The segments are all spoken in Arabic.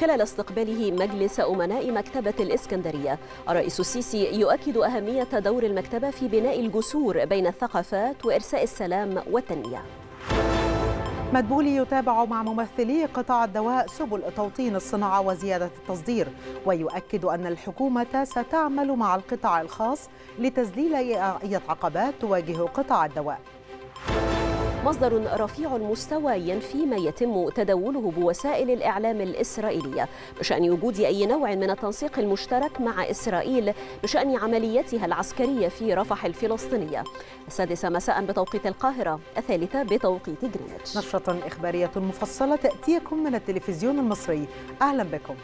خلال استقباله مجلس أمناء مكتبة الإسكندرية الرئيس السيسي يؤكد أهمية دور المكتبة في بناء الجسور بين الثقافات وإرساء السلام والتنمية مدبولي يتابع مع ممثلي قطاع الدواء سبل توطين الصناعة وزيادة التصدير ويؤكد أن الحكومة ستعمل مع القطاع الخاص لتزليل أي عقبات تواجه قطاع الدواء مصدر رفيع المستوى ينفي ما يتم تداوله بوسائل الإعلام الإسرائيلية بشأن وجود أي نوع من التنسيق المشترك مع إسرائيل بشأن عمليتها العسكرية في رفح الفلسطينية السادسة مساء بتوقيت القاهرة الثالثة بتوقيت جرينتش نشرة إخبارية مفصلة تأتيكم من التلفزيون المصري أهلا بكم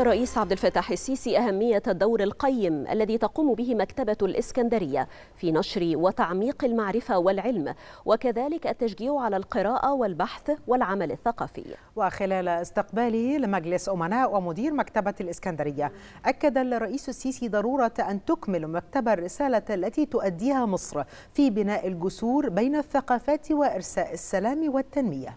الرئيس عبد الفتاح السيسي أهمية الدور القيم الذي تقوم به مكتبة الإسكندرية في نشر وتعميق المعرفة والعلم وكذلك التشجيع على القراءة والبحث والعمل الثقافي وخلال استقباله لمجلس أمناء ومدير مكتبة الإسكندرية أكد الرئيس السيسي ضرورة أن تكمل مكتبة الرسالة التي تؤديها مصر في بناء الجسور بين الثقافات وإرساء السلام والتنمية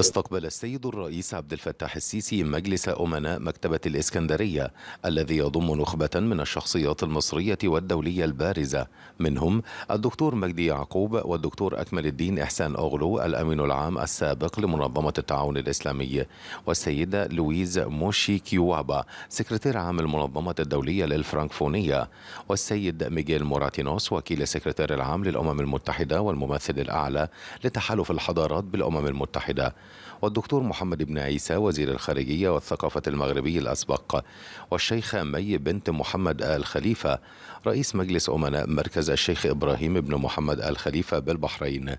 استقبل السيد الرئيس عبد الفتاح السيسي مجلس أمناء مكتبة الإسكندرية الذي يضم نخبة من الشخصيات المصرية والدولية البارزة منهم الدكتور مجدي يعقوب والدكتور أكمل الدين إحسان أغلو الأمين العام السابق لمنظمة التعاون الإسلامي والسيدة لويز موشي كيوابا سكرتير عام المنظمة الدولية للفرانكفونية والسيد ميغيل موراتينوس وكيل السكرتير العام للأمم المتحدة والممثل الأعلى لتحالف الحضارات بالأمم المتحدة والدكتور محمد بن عيسى وزير الخارجية والثقافة المغربي الأسبق والشيخة مي بنت محمد آل خليفة رئيس مجلس أمناء مركز الشيخ إبراهيم بن محمد آل خليفة بالبحرين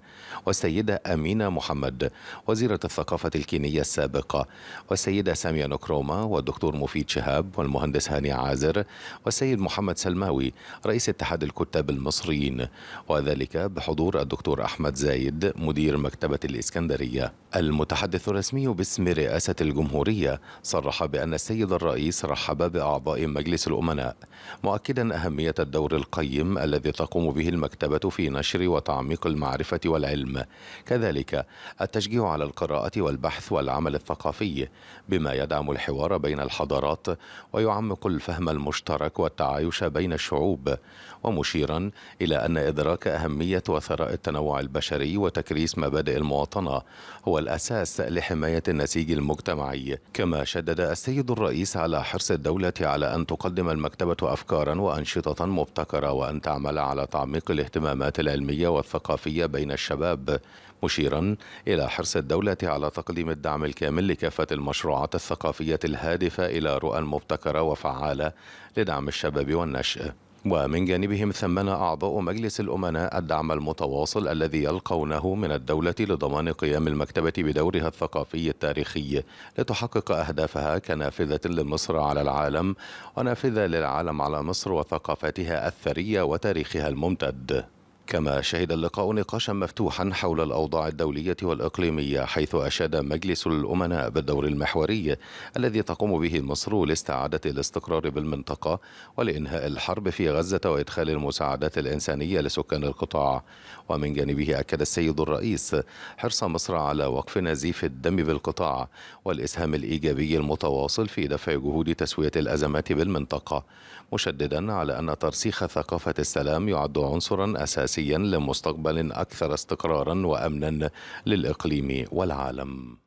والسيدة أمينة محمد وزيرة الثقافة الكينية السابقة والسيدة سامية نكروما والدكتور مفيد شهاب والمهندس هاني عازر والسيد محمد سلماوي رئيس اتحاد الكتاب المصريين وذلك بحضور الدكتور أحمد زايد مدير مكتبة الإسكندرية المتحدث الرسمي باسم رئاسة الجمهورية صرح بأن السيد الرئيس رحب بأعضاء مجلس الأمناء مؤكدا أهمية الدور القيم الذي تقوم به المكتبة في نشر وتعميق المعرفة والعلم كذلك التشجيع على القراءة والبحث والعمل الثقافي بما يدعم الحوار بين الحضارات ويعمق الفهم المشترك والتعايش بين الشعوب ومشيرا إلى أن إدراك أهمية وثراء التنوع البشري وتكريس مبادئ المواطنة هو الأساس لحماية النسيج المجتمعي كما شدد السيد الرئيس على حرص الدولة على أن تقدم المكتبة أفكارا وأنشطة مبتكرة وأن تعمل على تعميق الاهتمامات العلمية والثقافية بين الشباب مشيرا إلى حرص الدولة على تقديم الدعم الكامل لكافة المشروعات الثقافية الهادفة إلى رؤى مبتكرة وفعالة لدعم الشباب والنشء ومن جانبهم ثمن أعضاء مجلس الأمناء الدعم المتواصل الذي يلقونه من الدولة لضمان قيام المكتبة بدورها الثقافي التاريخي لتحقق أهدافها كنافذة لمصر على العالم ونافذة للعالم على مصر وثقافتها الثرية وتاريخها الممتد كما شهد اللقاء نقاشا مفتوحا حول الأوضاع الدولية والإقليمية حيث أشاد مجلس الأمناء بالدور المحوري الذي تقوم به مصر لاستعادة الاستقرار بالمنطقة ولإنهاء الحرب في غزة وإدخال المساعدات الإنسانية لسكان القطاع ومن جانبه أكد السيد الرئيس حرص مصر على وقف نزيف الدم بالقطاع والإسهام الإيجابي المتواصل في دفع جهود تسوية الأزمات بالمنطقة مشددا على أن ترسيخ ثقافة السلام يعد عنصرا أساسيا لمستقبل أكثر استقرارا وأمنا للإقليم والعالم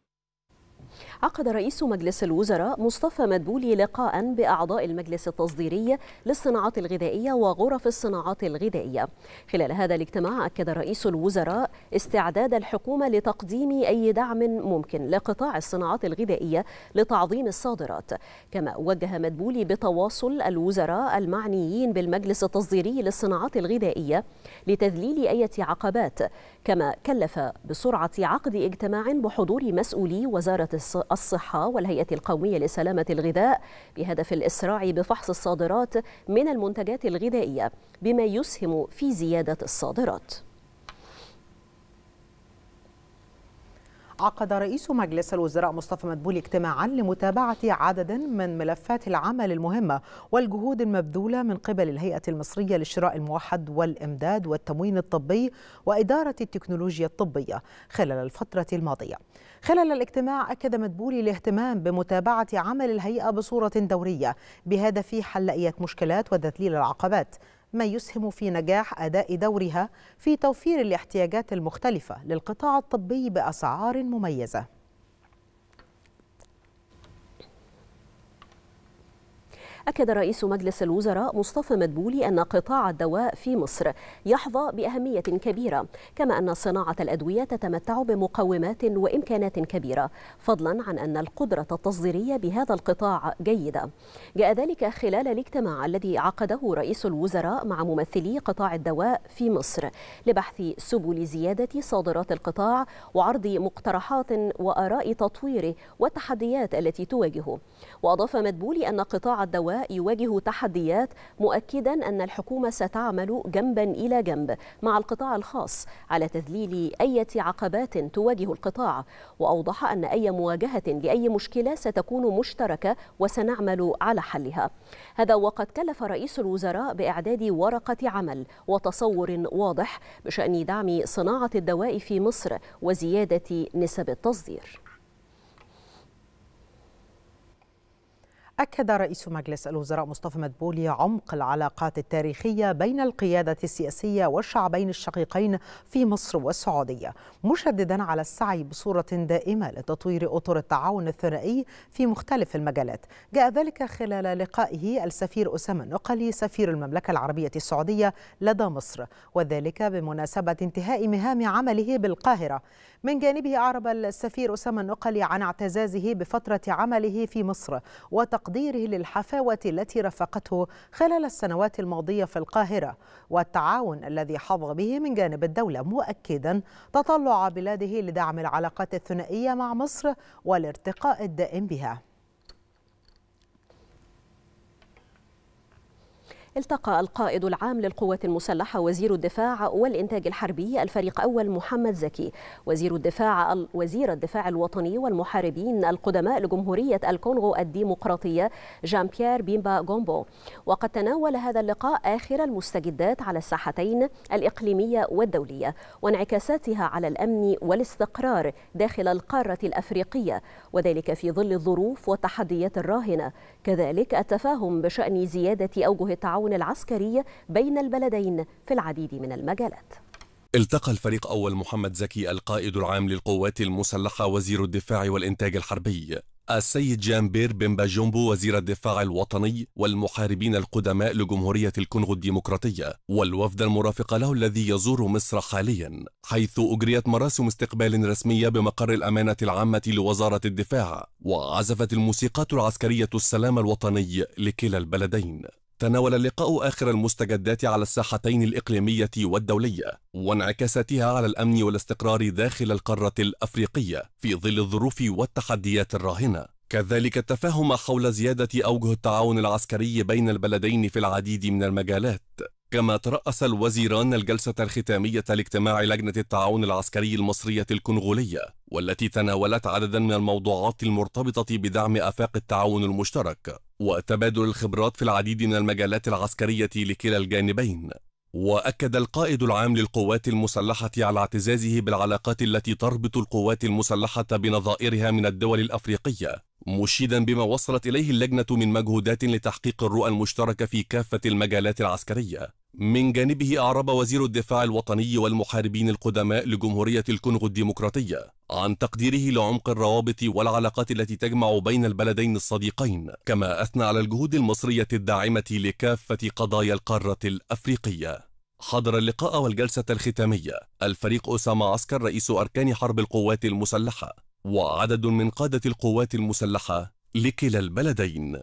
عقد رئيس مجلس الوزراء مصطفى مدبولي لقاء بأعضاء المجلس التصديري للصناعات الغذائية وغرف الصناعات الغذائية خلال هذا الاجتماع أكد رئيس الوزراء استعداد الحكومة لتقديم أي دعم ممكن لقطاع الصناعات الغذائية لتعظيم الصادرات كما وجه مدبولي بتواصل الوزراء المعنيين بالمجلس التصديري للصناعات الغذائية لتذليل أي عقبات كما كلف بسرعة عقد اجتماع بحضور مسؤولي وزارة الصحة والهيئة القومية لسلامة الغذاء بهدف الإسراع بفحص الصادرات من المنتجات الغذائية بما يسهم في زيادة الصادرات عقد رئيس مجلس الوزراء مصطفى مدبولي اجتماعا لمتابعة عدد من ملفات العمل المهمة والجهود المبذولة من قبل الهيئة المصرية للشراء الموحد والإمداد والتموين الطبي وإدارة التكنولوجيا الطبية خلال الفترة الماضية خلال الاجتماع أكد مدبولي الاهتمام بمتابعة عمل الهيئة بصورة دورية بهدف حل مشكلات وتذليل العقبات ما يسهم في نجاح أداء دورها في توفير الاحتياجات المختلفة للقطاع الطبي بأسعار مميزة أكد رئيس مجلس الوزراء مصطفى مدبولي أن قطاع الدواء في مصر يحظى بأهمية كبيرة كما أن صناعة الأدوية تتمتع بمقومات وإمكانات كبيرة فضلا عن أن القدرة التصديرية بهذا القطاع جيدة جاء ذلك خلال الاجتماع الذي عقده رئيس الوزراء مع ممثلي قطاع الدواء في مصر لبحث سبل زيادة صادرات القطاع وعرض مقترحات وآراء تطويره والتحديات التي تواجهه وأضاف مدبولي أن قطاع الدواء يواجه تحديات مؤكدا أن الحكومة ستعمل جنبا إلى جنب مع القطاع الخاص على تذليل أي عقبات تواجه القطاع وأوضح أن أي مواجهة لأي مشكلة ستكون مشتركة وسنعمل على حلها هذا وقد كلف رئيس الوزراء بإعداد ورقة عمل وتصور واضح بشأن دعم صناعة الدواء في مصر وزيادة نسب التصدير أكد رئيس مجلس الوزراء مصطفى مدبولي عمق العلاقات التاريخية بين القيادة السياسية والشعبين الشقيقين في مصر والسعودية مشددا على السعي بصورة دائمة لتطوير أطر التعاون الثنائي في مختلف المجالات جاء ذلك خلال لقائه السفير أسامة النقلي سفير المملكة العربية السعودية لدى مصر وذلك بمناسبة انتهاء مهام عمله بالقاهرة من جانبه أعرب السفير أسامة النقلي عن اعتزازه بفترة عمله في مصر وتقديره للحفاوة التي رافقته خلال السنوات الماضية في القاهرة والتعاون الذي حظى به من جانب الدولة مؤكدا تطلع بلاده لدعم العلاقات الثنائية مع مصر والارتقاء الدائم بها التقى القائد العام للقوات المسلحة وزير الدفاع والإنتاج الحربي الفريق أول محمد زكي وزير الدفاع وزير الدفاع الوطني والمحاربين القدماء لجمهورية الكونغو الديمقراطية جان بيير بيمبا غومبو وقد تناول هذا اللقاء آخر المستجدات على الساحتين الإقليمية والدولية وانعكاساتها على الأمن والاستقرار داخل القارة الأفريقية وذلك في ظل الظروف والتحديات الراهنة كذلك التفاهم بشأن زيادة أوجه التعاون التعاون العسكري بين البلدين في العديد من المجالات التقى الفريق أول محمد زكي القائد العام للقوات المسلحة وزير الدفاع والإنتاج الحربي السيد جامبير بيمبا جومبو وزير الدفاع الوطني والمحاربين القدماء لجمهورية الكونغو الديمقراطية والوفد المرافق له الذي يزور مصر حاليا حيث أجريت مراسم استقبال رسمية بمقر الأمانة العامة لوزارة الدفاع وعزفت الموسيقات العسكرية السلام الوطني لكلا البلدين تناول اللقاء آخر المستجدات على الساحتين الإقليمية والدولية وانعكاساتها على الأمن والاستقرار داخل القارة الأفريقية في ظل الظروف والتحديات الراهنة كذلك التفاهم حول زيادة أوجه التعاون العسكري بين البلدين في العديد من المجالات كما ترأس الوزيران الجلسة الختامية لاجتماع لجنة التعاون العسكري المصرية الكونغولية والتي تناولت عددا من الموضوعات المرتبطة بدعم آفاق التعاون المشترك وتبادل الخبرات في العديد من المجالات العسكرية لكلا الجانبين وأكد القائد العام للقوات المسلحة على اعتزازه بالعلاقات التي تربط القوات المسلحة بنظائرها من الدول الأفريقية مشيدا بما وصلت إليه اللجنة من مجهودات لتحقيق الرؤى المشتركة في كافة المجالات العسكرية من جانبه أعرب وزير الدفاع الوطني والمحاربين القدماء لجمهورية الكونغو الديمقراطية عن تقديره لعمق الروابط والعلاقات التي تجمع بين البلدين الصديقين كما أثنى على الجهود المصرية الداعمة لكافة قضايا القارة الأفريقية حضر اللقاء والجلسة الختامية الفريق أسامة عسكر رئيس أركان حرب القوات المسلحة وعدد من قادة القوات المسلحة لكلا البلدين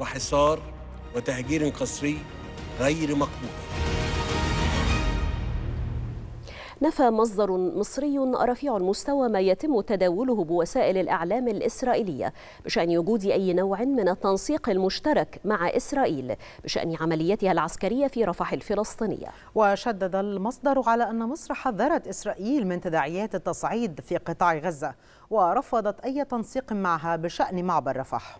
وحصار وتهجير قسري غير مقبول نفى مصدر مصري رفيع المستوى ما يتم تداوله بوسائل الإعلام الإسرائيلية بشأن وجود أي نوع من التنسيق المشترك مع إسرائيل بشأن عمليتها العسكرية في رفح الفلسطينية وشدد المصدر على أن مصر حذرت إسرائيل من تداعيات التصعيد في قطاع غزة ورفضت أي تنسيق معها بشأن معبر رفح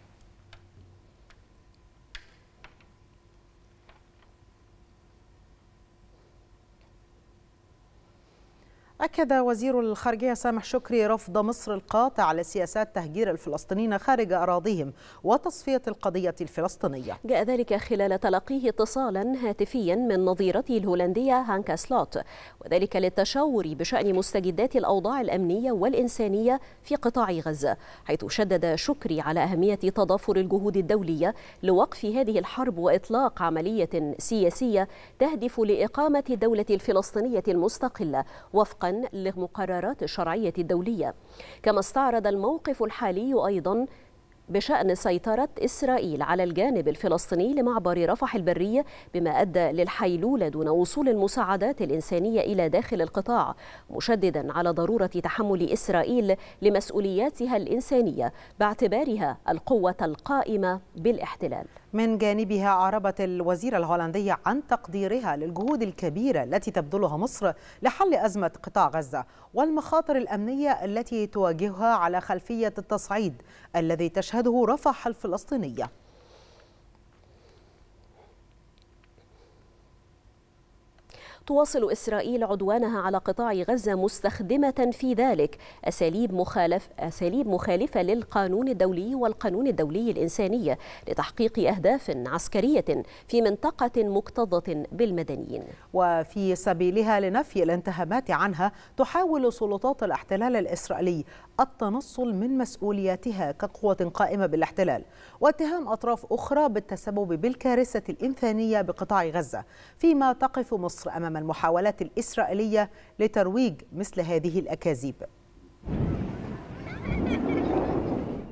أكد وزير الخارجية سامح شكري رفض مصر القاطع لسياسات تهجير الفلسطينيين خارج أراضيهم وتصفية القضية الفلسطينية جاء ذلك خلال تلقيه اتصالا هاتفيا من نظيرته الهولندية هانكا سلوت وذلك للتشاور بشأن مستجدات الأوضاع الأمنية والإنسانية في قطاع غزة حيث شدد شكري على أهمية تضافر الجهود الدولية لوقف هذه الحرب وإطلاق عملية سياسية تهدف لإقامة الدولة الفلسطينية المستقلة وفقا للمقررات لمقررات الشرعية الدولية كما استعرض الموقف الحالي أيضا بشأن سيطرة إسرائيل على الجانب الفلسطيني لمعبر رفح البرية بما أدى للحيلولة دون وصول المساعدات الإنسانية إلى داخل القطاع مشددا على ضرورة تحمل إسرائيل لمسؤولياتها الإنسانية باعتبارها القوة القائمة بالاحتلال من جانبها أعربت الوزيرة الهولندية عن تقديرها للجهود الكبيرة التي تبذلها مصر لحل أزمة قطاع غزة والمخاطر الأمنية التي تواجهها على خلفية التصعيد الذي تشهده رفح الفلسطينية تواصل إسرائيل عدوانها على قطاع غزة مستخدمة في ذلك أساليب, مخالف أساليب مخالفة للقانون الدولي والقانون الدولي الإنساني لتحقيق أهداف عسكرية في منطقة مكتظة بالمدنيين وفي سبيلها لنفي الانتهاكات عنها تحاول سلطات الاحتلال الإسرائيلي التنصل من مسؤولياتها كقوة قائمة بالاحتلال واتهام أطراف أخرى بالتسبب بالكارثة الإنسانية بقطاع غزة فيما تقف مصر أمام أمام المحاولات الإسرائيلية لترويج مثل هذه الأكاذيب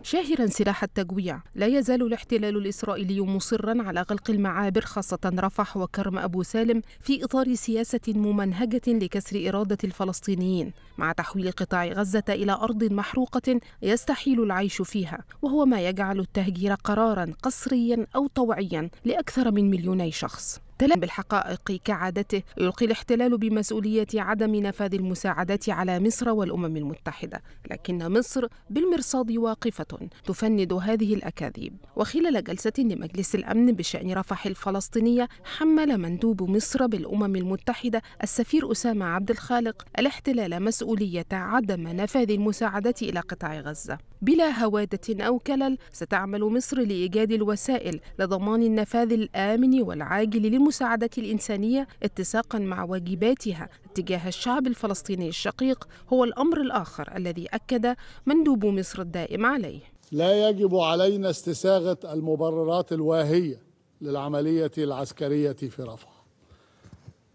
شاهرا سلاح التجويع لا يزال الاحتلال الإسرائيلي مصرا على غلق المعابر خاصة رفح وكرم أبو سالم في إطار سياسة ممنهجة لكسر إرادة الفلسطينيين مع تحويل قطاع غزة إلى أرض محروقة يستحيل العيش فيها وهو ما يجعل التهجير قرارا قصريا أو طوعيا لأكثر من مليوني شخص الاحتلال بالحقائق كعادته يلقي الاحتلال بمسؤولية عدم نفاذ المساعدات على مصر والأمم المتحدة لكن مصر بالمرصاد واقفة تفند هذه الأكاذيب وخلال جلسة لمجلس الأمن بشأن رفح الفلسطينية حمل مندوب مصر بالأمم المتحدة السفير أسامة عبد الخالق الاحتلال مسؤولية عدم نفاذ المساعدات إلى قطاع غزة بلا هوادة أو كلل ستعمل مصر لإيجاد الوسائل لضمان النفاذ الآمن والعاجل للمساعدة الإنسانية اتساقا مع واجباتها تجاه الشعب الفلسطيني الشقيق هو الأمر الآخر الذي أكد مندوب مصر الدائم عليه لا يجب علينا استساغة المبررات الواهية للعملية العسكرية في رفح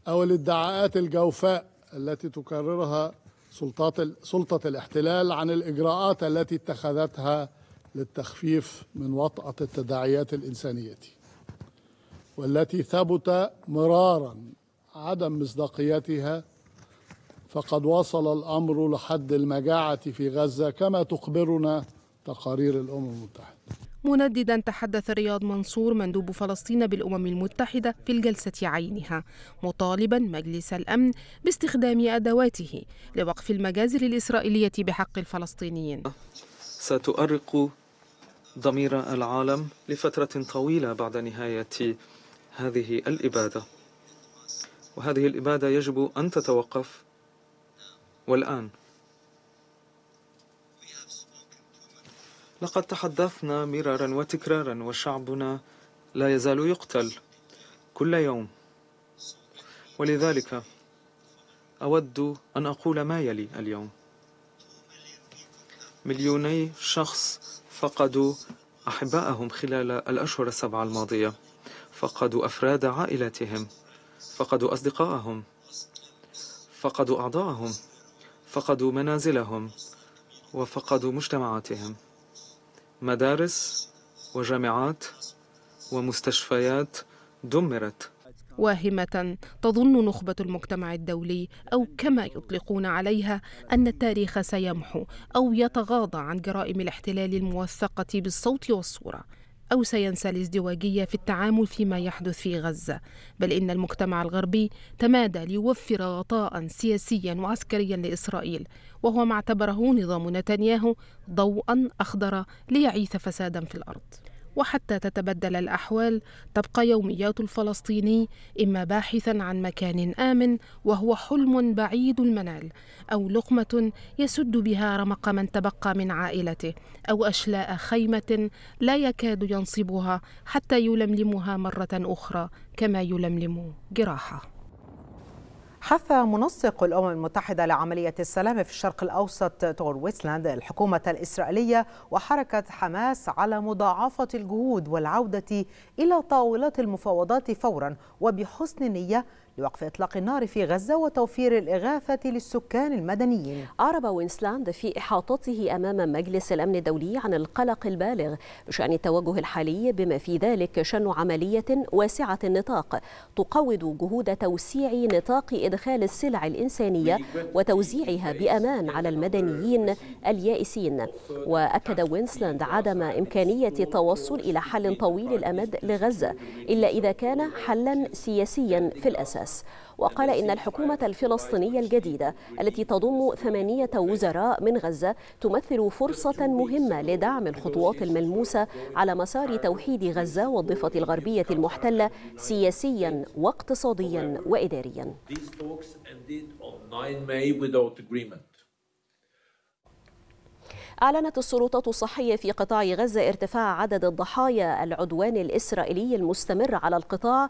أو الادعاءات الجوفاء التي تكررها سلطات سلطة الاحتلال عن الإجراءات التي اتخذتها للتخفيف من وطأة التداعيات الإنسانية والتي ثبت مرارا عدم مصداقيتها فقد وصل الأمر لحد المجاعة في غزة كما تخبرنا تقارير الأمم المتحدة منددا تحدث رياض منصور مندوب فلسطين بالأمم المتحدة في الجلسة عينها مطالبا مجلس الأمن باستخدام أدواته لوقف المجازر الإسرائيلية بحق الفلسطينيين ستؤرق ضمير العالم لفترة طويلة بعد نهاية هذه الإبادة وهذه الإبادة يجب أن تتوقف والآن لقد تحدثنا مرارا وتكرارا وشعبنا لا يزال يقتل كل يوم ولذلك أود أن أقول ما يلي اليوم مليوني شخص فقدوا أحبائهم خلال الأشهر السبعة الماضية فقدوا أفراد عائلاتهم فقدوا أصدقائهم فقدوا أعضاءهم فقدوا منازلهم وفقدوا مجتمعاتهم مدارس وجامعات ومستشفيات دمرت واهمة تظن نخبة المجتمع الدولي أو كما يطلقون عليها أن التاريخ سيمحو أو يتغاضى عن جرائم الاحتلال الموثقة بالصوت والصورة أو سينسى الازدواجية في التعامل فيما يحدث في غزة بل إن المجتمع الغربي تمادى ليوفر غطاء سياسيا وعسكريا لإسرائيل وهو ما اعتبره نظام نتنياهو ضوءا أخضر ليعيث فسادا في الأرض وحتى تتبدل الأحوال تبقى يوميات الفلسطيني إما باحثا عن مكان آمن وهو حلم بعيد المنال أو لقمة يسد بها رمق من تبقى من عائلته أو أشلاء خيمة لا يكاد ينصبها حتى يلملمها مرة أخرى كما يلملم جراحه حث منسق الأمم المتحدة لعملية السلام في الشرق الأوسط تور ويسلاند الحكومة الإسرائيلية وحركة حماس على مضاعفة الجهود والعودة إلى طاولات المفاوضات فورا وبحسن نية لوقف إطلاق النار في غزة وتوفير الإغاثة للسكان المدنيين أعرب وينسلاند في إحاطته أمام مجلس الأمن الدولي عن القلق البالغ بشأن التوجه الحالي بما في ذلك شن عملية واسعة النطاق تقوض جهود توسيع نطاق إدخال السلع الإنسانية وتوزيعها بأمان على المدنيين اليائسين وأكد وينسلاند عدم إمكانية التوصل إلى حل طويل الأمد لغزة إلا إذا كان حلا سياسيا في الأساس الناس وقال إن الحكومة الفلسطينية الجديدة التي تضم ثمانية وزراء من غزة تمثل فرصة مهمة لدعم الخطوات الملموسة على مسار توحيد غزة والضفة الغربية المحتلة سياسيا واقتصاديا وإداريا أعلنت السلطات الصحية في قطاع غزة ارتفاع عدد الضحايا العدوان الإسرائيلي المستمر على القطاع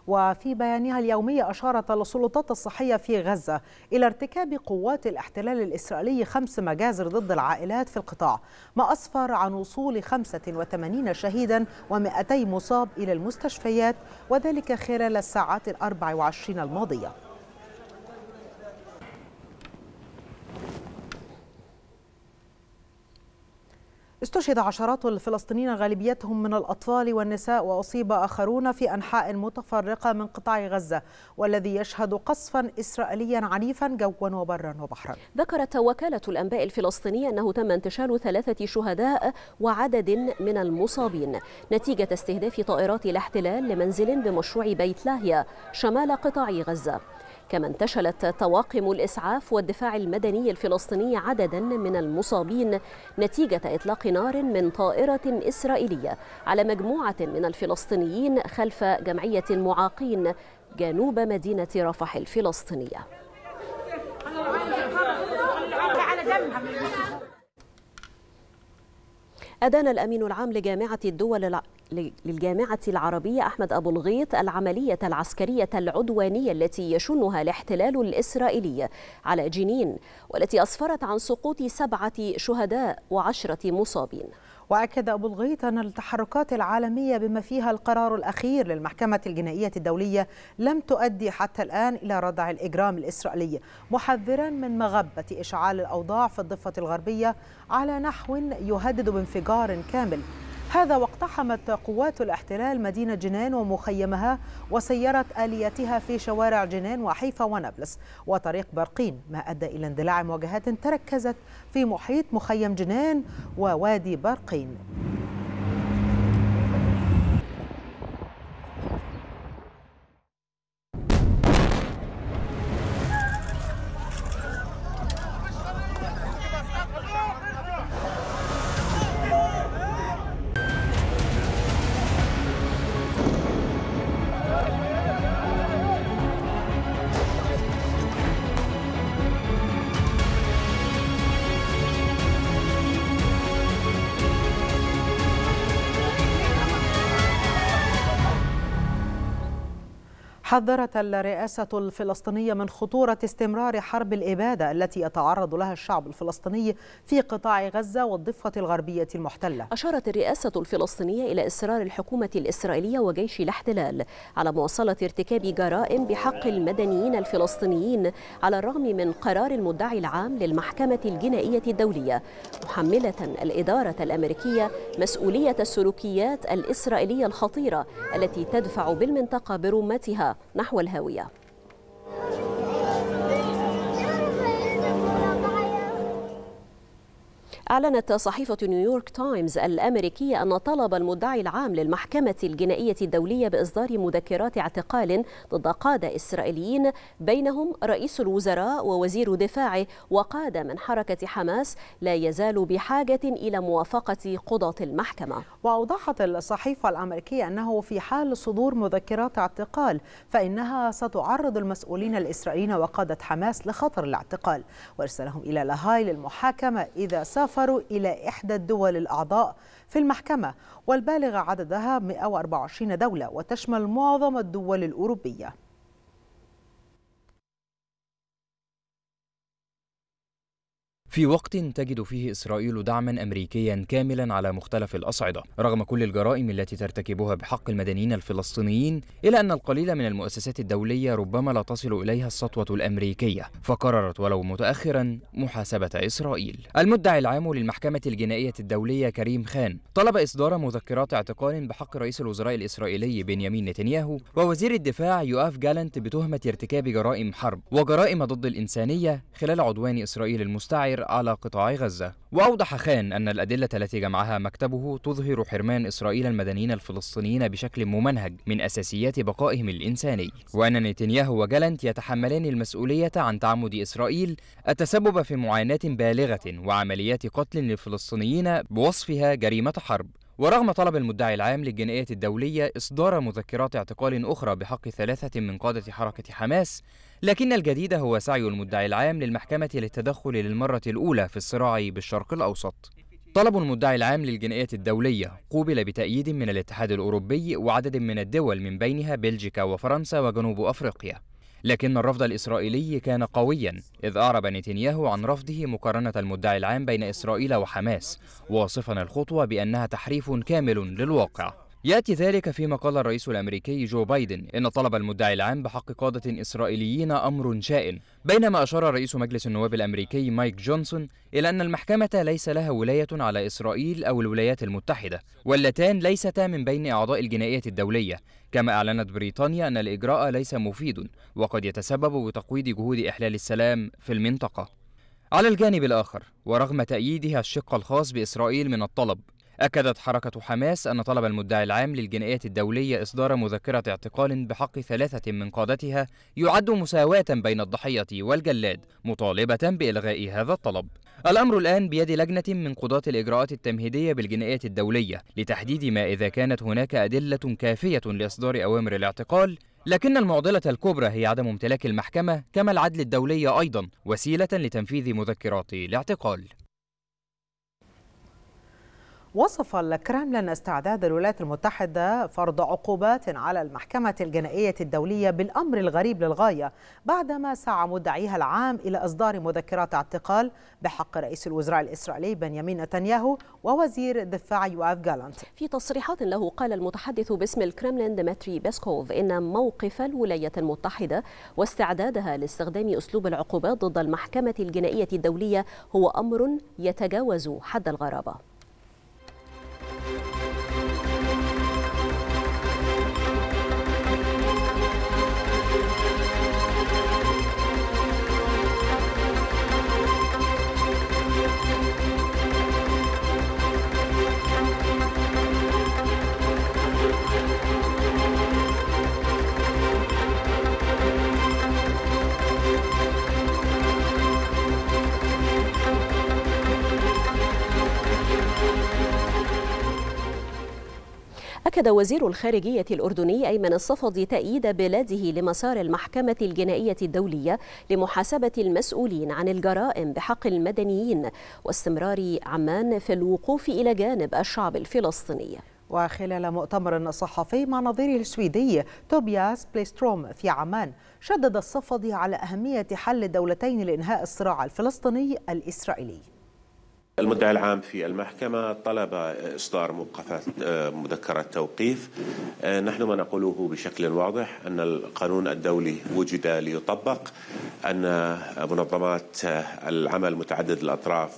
وفي بيانها اليومي أشارت السلطات الصحية في غزة إلى ارتكاب قوات الاحتلال الإسرائيلي خمس مجازر ضد العائلات في القطاع ما أسفر عن وصول 85 شهيدا و200 مصاب إلى المستشفيات وذلك خلال الساعات ال 24 الماضية استشهد عشرات الفلسطينيين غالبيتهم من الأطفال والنساء وأصيب آخرون في أنحاء متفرقة من قطاع غزة والذي يشهد قصفا إسرائيليا عنيفا جوا وبرا وبحرا ذكرت وكالة الأنباء الفلسطينية أنه تم انتشال ثلاثة شهداء وعدد من المصابين نتيجة استهداف طائرات الاحتلال لمنزل بمشروع بيت لاهيا شمال قطاع غزة كما انتشلت طواقم الإسعاف والدفاع المدني الفلسطيني عددا من المصابين نتيجة إطلاق نار من طائرة إسرائيلية على مجموعة من الفلسطينيين خلف جمعية المعاقين جنوب مدينة رفح الفلسطينية أدان الأمين العام لجامعة الدول للجامعة العربية أحمد أبو الغيط العملية العسكرية العدوانية التي يشنها الاحتلال الإسرائيلي على جنين والتي أسفرت عن سقوط سبعة شهداء وعشرة مصابين وأكد أبو الغيط أن التحركات العالمية بما فيها القرار الأخير للمحكمة الجنائية الدولية لم تؤدي حتى الآن إلى ردع الإجرام الإسرائيلي محذرا من مغبة إشعال الأوضاع في الضفة الغربية على نحو يهدد بانفجار كامل هذا واقتحمت قوات الاحتلال مدينة جنان ومخيمها وسيرت آليتها في شوارع جنان وحيفا ونابلس وطريق برقين ما أدى إلى اندلاع مواجهات تركزت في محيط مخيم جنان ووادي برقين حذرت الرئاسة الفلسطينية من خطورة استمرار حرب الإبادة التي يتعرض لها الشعب الفلسطيني في قطاع غزة والضفة الغربية المحتلة أشارت الرئاسة الفلسطينية إلى إصرار الحكومة الإسرائيلية وجيش الاحتلال على مواصلة ارتكاب جرائم بحق المدنيين الفلسطينيين على الرغم من قرار المدعي العام للمحكمة الجنائية الدولية محملة الإدارة الأمريكية مسؤولية السلوكيات الإسرائيلية الخطيرة التي تدفع بالمنطقة برمتها نحو الهوية أعلنت صحيفة نيويورك تايمز الأمريكية أن طلب المدعي العام للمحكمة الجنائية الدولية بإصدار مذكرات اعتقال ضد قادة إسرائيليين بينهم رئيس الوزراء ووزير دفاعه وقادة من حركة حماس لا يزال بحاجة إلى موافقة قضاة المحكمة وأوضحت الصحيفة الأمريكية أنه في حال صدور مذكرات اعتقال فإنها ستعرض المسؤولين الإسرائيليين وقادة حماس لخطر الاعتقال وإرسالهم إلى لاهاي للمحاكمة إذا سافر السفر إلى إحدى الدول الأعضاء في المحكمة والبالغ عددها 124 دولة وتشمل معظم الدول الأوروبية في وقت تجد فيه إسرائيل دعما أمريكيا كاملا على مختلف الأصعدة رغم كل الجرائم التي ترتكبها بحق المدنيين الفلسطينيين إلا أن القليل من المؤسسات الدولية ربما لا تصل إليها السطوة الأمريكية فقررت ولو متأخرا محاسبة إسرائيل المدعي العام للمحكمة الجنائية الدولية كريم خان طلب إصدار مذكرات اعتقال بحق رئيس الوزراء الإسرائيلي بنيامين نتنياهو ووزير الدفاع يؤاف جالنت بتهمة ارتكاب جرائم حرب وجرائم ضد الإنسانية خلال عدوان إسرائيل المستعر على قطاع غزة وأوضح خان أن الأدلة التي جمعها مكتبه تظهر حرمان إسرائيل المدنيين الفلسطينيين بشكل ممنهج من أساسيات بقائهم الإنساني وأن نتنياهو وجالنت يتحملان المسؤولية عن تعمد إسرائيل التسبب في معاناة بالغة وعمليات قتل للفلسطينيين بوصفها جريمة حرب ورغم طلب المدعي العام للجنائية الدولية إصدار مذكرات اعتقال أخرى بحق ثلاثة من قادة حركة حماس، لكن الجديد هو سعي المدعي العام للمحكمة للتدخل للمرة الأولى في الصراع بالشرق الأوسط. طلب المدعي العام للجنائية الدولية قوبل بتأييد من الاتحاد الأوروبي وعدد من الدول من بينها بلجيكا وفرنسا وجنوب أفريقيا. لكن الرفض الإسرائيلي كان قويا إذ أعرب نتنياهو عن رفضه مقارنة المدعي العام بين إسرائيل وحماس واصفا الخطوة بأنها تحريف كامل للواقع يأتي ذلك فيما قال الرئيس الأمريكي جو بايدن إن طلب المدعي العام بحق قادة إسرائيليين أمر شائن بينما أشار رئيس مجلس النواب الأمريكي مايك جونسون إلى أن المحكمة ليس لها ولاية على إسرائيل أو الولايات المتحدة واللتان ليستا من بين أعضاء الجنائية الدولية كما أعلنت بريطانيا أن الإجراء ليس مفيد وقد يتسبب بتقويض جهود إحلال السلام في المنطقة على الجانب الآخر ورغم تأييدها الشق الخاص بإسرائيل من الطلب أكدت حركة حماس أن طلب المدعي العام للجنائية الدولية إصدار مذكرة اعتقال بحق ثلاثة من قادتها يعد مساواة بين الضحية والجلاد مطالبة بإلغاء هذا الطلب الأمر الآن بيد لجنة من قضاة الإجراءات التمهيدية بالجنائية الدولية لتحديد ما إذا كانت هناك أدلة كافية لإصدار أوامر الاعتقال لكن المعضلة الكبرى هي عدم امتلاك المحكمة كما العدل الدولية أيضا وسيلة لتنفيذ مذكرات الاعتقال وصف الكرملين استعداد الولايات المتحدة فرض عقوبات على المحكمة الجنائية الدولية بالأمر الغريب للغاية بعدما سعى مدعيها العام إلى إصدار مذكرات اعتقال بحق رئيس الوزراء الإسرائيلي بنيامين نتنياهو ووزير الدفاع يوآف جالانت في تصريحات له قال المتحدث باسم الكرملين ديمتري بيسكوف إن موقف الولايات المتحدة واستعدادها لاستخدام أسلوب العقوبات ضد المحكمة الجنائية الدولية هو أمر يتجاوز حد الغرابة أكد وزير الخارجية الأردني أيمن الصفدي تأييد بلاده لمسار المحكمة الجنائية الدولية لمحاسبة المسؤولين عن الجرائم بحق المدنيين واستمرار عمان في الوقوف إلى جانب الشعب الفلسطيني وخلال مؤتمر صحفي مع نظيره السويدي توبياس بليستروم في عمان شدد الصفدي على أهمية حل الدولتين لإنهاء الصراع الفلسطيني الإسرائيلي المدعي العام في المحكمة طلب إصدار موقفات مذكرة توقيف آه، نحن ما نقوله بشكل واضح أن القانون الدولي وجد ليطبق أن منظمات العمل متعدد الأطراف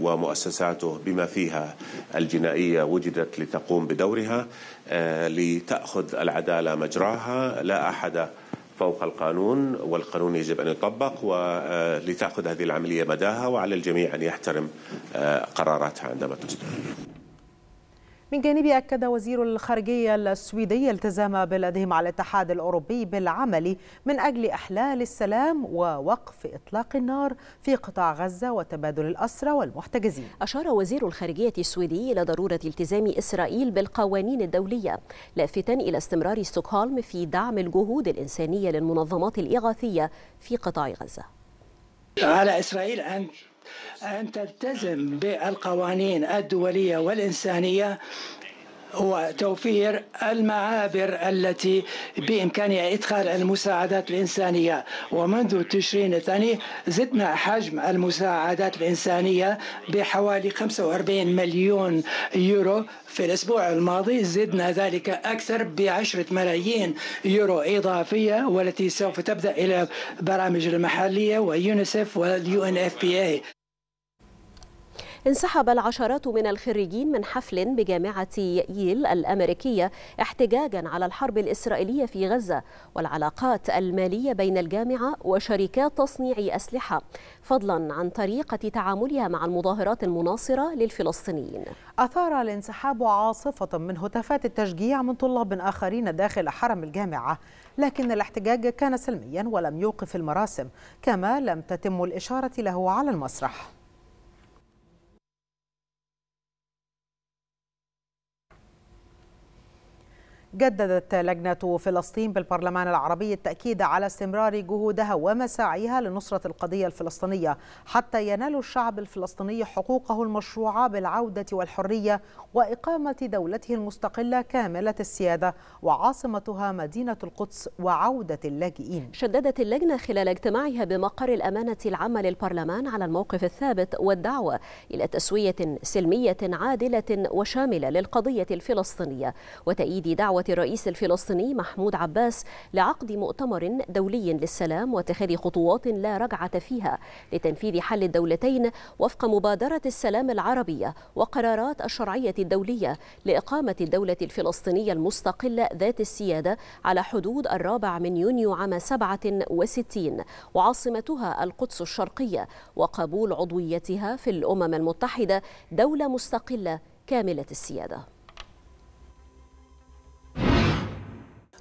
ومؤسساته بما فيها الجنائية وجدت لتقوم بدورها آه، لتأخذ العدالة مجراها لا أحد فوق القانون والقانون يجب أن يطبق ولتأخذ آه، هذه العملية مداها وعلى الجميع أن يحترم آه، قراراتها عندما تصدر من جانبه أكد وزير الخارجية السويدي التزام بلاده مع الاتحاد الأوروبي بالعمل من أجل إحلال السلام ووقف إطلاق النار في قطاع غزة وتبادل الأسرى والمحتجزين أشار وزير الخارجية السويدي إلى ضرورة التزام إسرائيل بالقوانين الدولية لافتا إلى استمرار ستوكهولم في دعم الجهود الإنسانية للمنظمات الإغاثية في قطاع غزة على إسرائيل أن أن تلتزم بالقوانين الدولية والإنسانية وتوفير المعابر التي بإمكانها إدخال المساعدات الإنسانية ومنذ تشرين الثاني زدنا حجم المساعدات الإنسانية بحوالي 45 مليون يورو في الأسبوع الماضي زدنا ذلك أكثر بعشرة ملايين يورو إضافية والتي سوف تبدأ إلى برامج المحلية ويونسف واليو ان اف بي اي انسحب العشرات من الخريجين من حفل بجامعة ييل الأمريكية احتجاجا على الحرب الإسرائيلية في غزة والعلاقات المالية بين الجامعة وشركات تصنيع أسلحة فضلا عن طريقة تعاملها مع المظاهرات المناصرة للفلسطينيين أثار الانسحاب عاصفة من هتافات التشجيع من طلاب آخرين داخل حرم الجامعة لكن الاحتجاج كان سلميا ولم يوقف المراسم كما لم تتم الإشارة له على المسرح جددت لجنة فلسطين بالبرلمان العربي التأكيد على استمرار جهودها ومساعيها لنصرة القضية الفلسطينية حتى ينال الشعب الفلسطيني حقوقه المشروعة بالعودة والحرية وإقامة دولته المستقلة كاملة السيادة وعاصمتها مدينة القدس وعودة اللاجئين شددت اللجنة خلال اجتماعها بمقر الأمانة العامة للبرلمان على الموقف الثابت والدعوة إلى تسوية سلمية عادلة وشاملة للقضية الفلسطينية وتأييد دعوة الرئيس الفلسطيني محمود عباس لعقد مؤتمر دولي للسلام واتخاذ خطوات لا رجعة فيها لتنفيذ حل الدولتين وفق مبادرة السلام العربية وقرارات الشرعية الدولية لإقامة الدولة الفلسطينية المستقلة ذات السيادة على حدود الرابع من يونيو عام 67 وعاصمتها القدس الشرقية وقبول عضويتها في الأمم المتحدة دولة مستقلة كاملة السيادة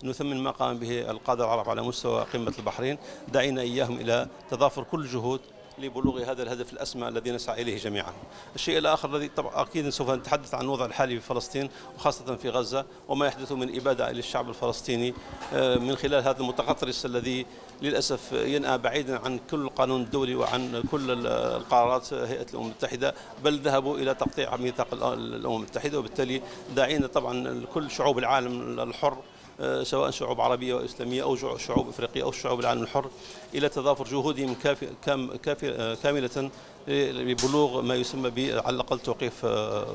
نثمن ما قام به القادة العرب على مستوى قمة البحرين دعينا إياهم إلى تضافر كل الجهود لبلوغ هذا الهدف الأسمى الذي نسعى إليه جميعا الشيء الآخر الذي طبعا أكيد سوف نتحدث عن الوضع الحالي في فلسطين وخاصة في غزة وما يحدث من إبادة للشعب الفلسطيني آه، من خلال هذا المتغطرس الذي للأسف ينأى بعيدا عن كل القانون الدولي وعن كل القرارات هيئة الأمم المتحدة بل ذهبوا إلى تقطيع ميثاق الأمم المتحدة وبالتالي داعين طبعا كل شعوب العالم الحر آه، سواء شعوب عربية وإسلامية أو شعوب إفريقية أو شعوب العالم الحر إلى تضافر جهودهم كافي كام كافي آه، كاملة لبلوغ ما يسمى على الأقل توقيف آه،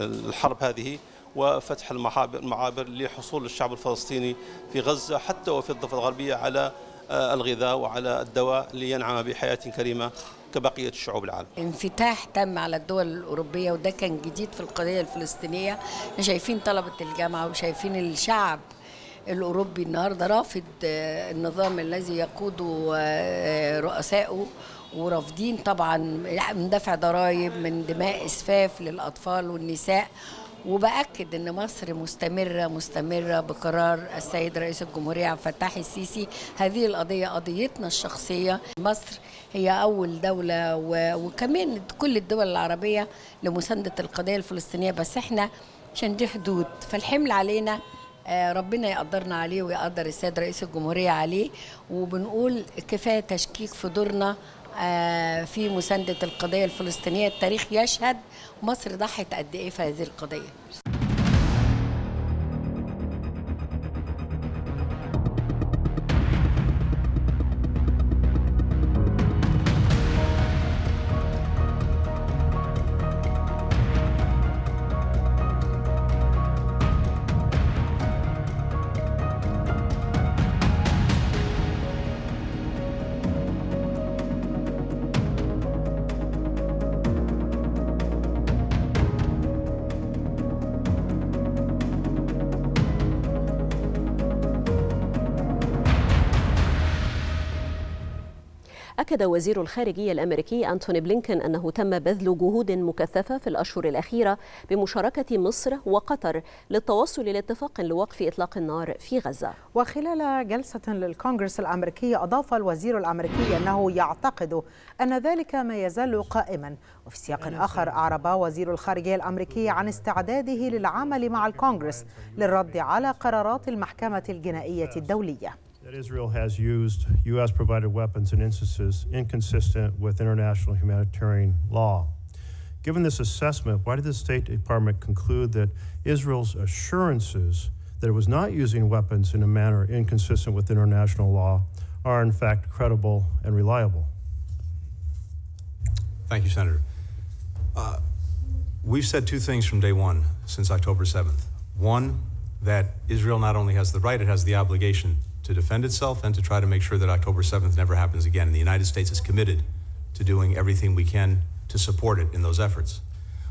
الحرب هذه وفتح المعابر لحصول الشعب الفلسطيني في غزة حتى وفي الضفة الغربية على الغذاء وعلى الدواء لينعم بحياة كريمة كبقية الشعوب العالم انفتاح تم على الدول الأوروبية وده كان جديد في القضية الفلسطينية شايفين طلبة الجامعة وشايفين الشعب الأوروبي النهاردة رافض آه، النظام الذي يقوده آه، رؤسائه ورافضين طبعا من دفع ضرائب من دماء إسفاف للأطفال والنساء وبأكد أن مصر مستمرة مستمرة بقرار السيد رئيس الجمهورية عبد الفتاح السيسي هذه القضية قضيتنا الشخصية مصر هي أول دولة وكمان كل الدول العربية لمساندة القضية الفلسطينية بس احنا عشان دي حدود فالحمل علينا آه، ربنا يقدرنا عليه ويقدر السيد رئيس الجمهورية عليه وبنقول كفاية تشكيك في دورنا آه، في مساندة القضية الفلسطينية التاريخ يشهد مصر ضحت قد إيه في هذه القضية أكد وزير الخارجية الأمريكي أنتوني بلينكن أنه تم بذل جهود مكثفة في الأشهر الأخيرة بمشاركة مصر وقطر للتوصل لاتفاق لوقف إطلاق النار في غزة وخلال جلسة للكونغرس الأمريكي أضاف الوزير الأمريكي أنه يعتقد أن ذلك ما يزال قائما وفي سياق آخر أعرب وزير الخارجية الأمريكي عن استعداده للعمل مع الكونغرس للرد على قرارات المحكمة الجنائية الدولية that Israel has used U.S. provided weapons in instances inconsistent with international humanitarian law. Given this assessment, why did the State Department conclude that Israel's assurances that it was not using weapons in a manner inconsistent with international law are, in fact, credible and reliable? Thank you, Senator. Uh, we've said two things from day one since October 7th. One, that Israel not only has the right, it has the obligation to defend itself and to try to make sure that October 7th never happens again. And the United States is committed to doing everything we can to support it in those efforts.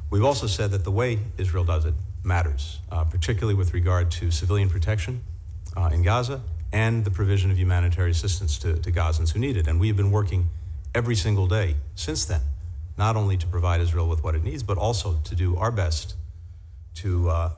We've also said that the way Israel does it matters, uh, particularly with regard to civilian protection uh, in Gaza and the provision of humanitarian assistance to, to Gazans who need it. And we have been working every single day since then, not only to provide Israel with what it needs, but also to do our best to uh,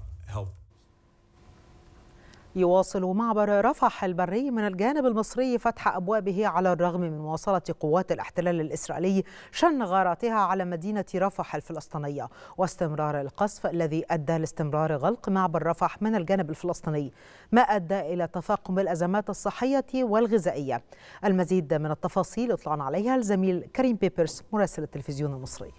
يواصل معبر رفح البري من الجانب المصري فتح أبوابه على الرغم من مواصلة قوات الاحتلال الإسرائيلي شن غاراتها على مدينة رفح الفلسطينية واستمرار القصف الذي أدى لاستمرار غلق معبر رفح من الجانب الفلسطيني ما أدى إلى تفاقم الأزمات الصحية والغذائية المزيد من التفاصيل اطلعنا عليها الزميل كريم بيبرس مراسل التلفزيون المصري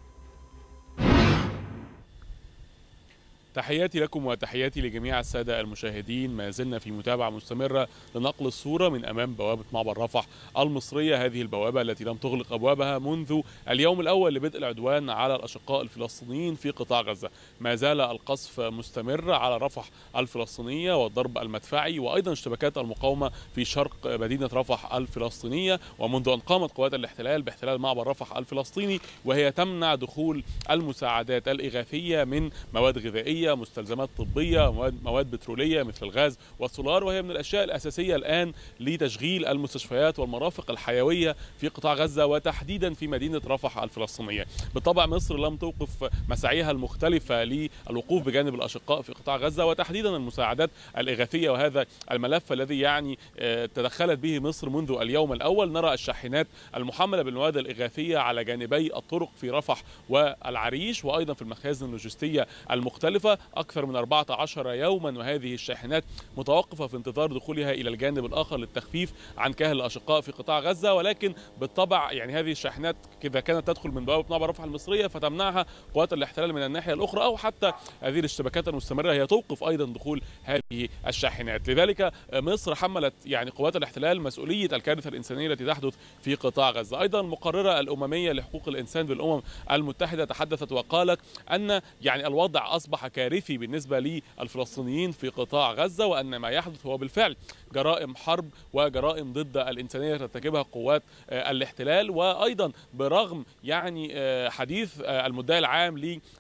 تحياتي لكم وتحياتي لجميع السادة المشاهدين ما زلنا في متابعة مستمرة لنقل الصورة من أمام بوابة معبر رفح المصرية هذه البوابة التي لم تغلق أبوابها منذ اليوم الأول لبدء العدوان على الأشقاء الفلسطينيين في قطاع غزة ما زال القصف مستمر على رفح الفلسطينية والضرب المدفعي وأيضا اشتباكات المقاومة في شرق مدينة رفح الفلسطينية ومنذ أن قامت قوات الاحتلال باحتلال معبر رفح الفلسطيني وهي تمنع دخول المساعدات الإغاثية من مواد غذائية صناعية مستلزمات طبية مواد بترولية مثل الغاز والسولار وهي من الأشياء الأساسية الآن لتشغيل المستشفيات والمرافق الحيوية في قطاع غزة وتحديدا في مدينة رفح الفلسطينية بالطبع مصر لم توقف مساعيها المختلفة للوقوف بجانب الأشقاء في قطاع غزة وتحديدا المساعدات الإغاثية وهذا الملف الذي يعني آه، تدخلت به مصر منذ اليوم الأول نرى الشاحنات المحملة بالمواد الإغاثية على جانبي الطرق في رفح والعريش وأيضا في المخازن اللوجستية المختلفة أكثر من 14 يوما وهذه الشاحنات متوقفة في انتظار دخولها إلى الجانب الآخر للتخفيف عن كاهل الأشقاء في قطاع غزة ولكن بالطبع يعني هذه الشاحنات إذا كانت تدخل من بوابة معبر رفح المصرية فتمنعها قوات الاحتلال من الناحية الأخرى أو حتى هذه الاشتباكات المستمرة هي توقف أيضا دخول هذه الشاحنات لذلك مصر حملت يعني قوات الاحتلال مسؤولية الكارثة الإنسانية التي تحدث في قطاع غزة أيضا المقررة الأممية لحقوق الإنسان بالأمم المتحدة تحدثت وقالت أن يعني الوضع أصبح كارثي بالنسبة للفلسطينيين في قطاع غزة وأن ما يحدث هو بالفعل جرائم حرب وجرائم ضد الإنسانية ترتكبها قوات آه، الاحتلال وأيضا برغم يعني آه، حديث آه، المدعي العام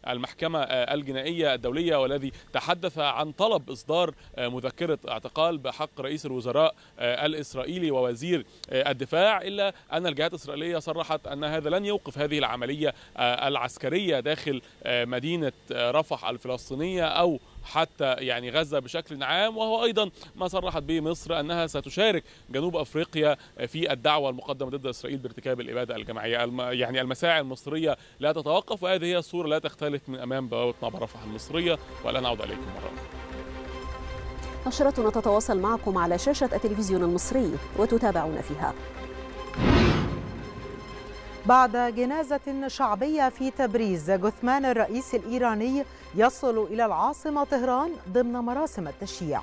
للمحكمة الجنائية الدولية والذي تحدث عن طلب إصدار مذكرة اعتقال بحق رئيس الوزراء الإسرائيلي ووزير الدفاع إلا أن الجهات الإسرائيلية صرحت أن هذا لن يوقف هذه العملية العسكرية داخل مدينة رفح الفلسطينية الفلسطينية أو حتى يعني غزة بشكل عام وهو أيضا ما صرحت به مصر أنها ستشارك جنوب أفريقيا في الدعوة المقدمة ضد إسرائيل بارتكاب الإبادة الجماعية يعني المساعي المصرية لا تتوقف وهذه هي الصورة لا تختلف من أمام بوابة معبر رفح المصرية والآن أعود إليكم مرة أخرى نشرتنا تتواصل معكم على شاشة التلفزيون المصري وتتابعون فيها بعد جنازة شعبية في تبريز جثمان الرئيس الإيراني يصل إلى العاصمة طهران ضمن مراسم التشييع